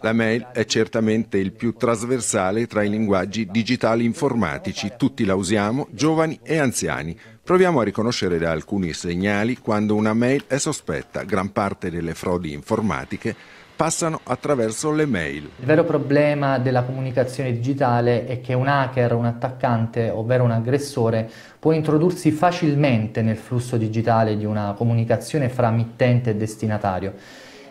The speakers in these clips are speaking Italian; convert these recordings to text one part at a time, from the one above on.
La mail è certamente il più trasversale tra i linguaggi digitali informatici, tutti la usiamo, giovani e anziani. Proviamo a riconoscere da alcuni segnali quando una mail è sospetta, gran parte delle frodi informatiche passano attraverso le mail. Il vero problema della comunicazione digitale è che un hacker, un attaccante, ovvero un aggressore, può introdursi facilmente nel flusso digitale di una comunicazione fra mittente e destinatario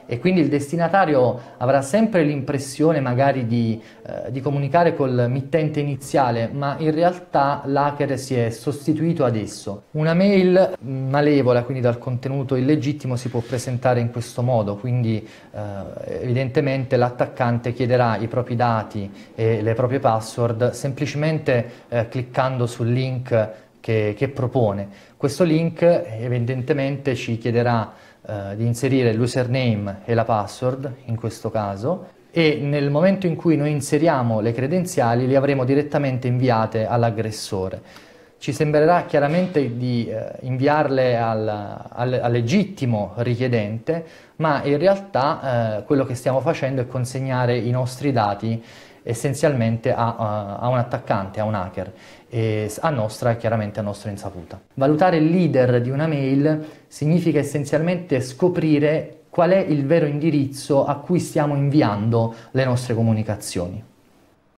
e quindi il destinatario avrà sempre l'impressione magari di, eh, di comunicare col mittente iniziale, ma in realtà l'hacker si è sostituito ad esso. Una mail malevola, quindi dal contenuto illegittimo, si può presentare in questo modo, quindi eh, evidentemente l'attaccante chiederà i propri dati e le proprie password semplicemente eh, cliccando sul link che, che propone. Questo link evidentemente ci chiederà eh, di inserire l'username e la password in questo caso e nel momento in cui noi inseriamo le credenziali le avremo direttamente inviate all'aggressore. Ci sembrerà chiaramente di eh, inviarle al, al, al, legittimo richiedente, ma in realtà eh, quello che stiamo facendo è consegnare i nostri dati essenzialmente a, a, un attaccante, a un hacker a nostra chiaramente a nostra insaputa. Valutare il leader di una mail significa essenzialmente scoprire qual è il vero indirizzo a cui stiamo inviando le nostre comunicazioni.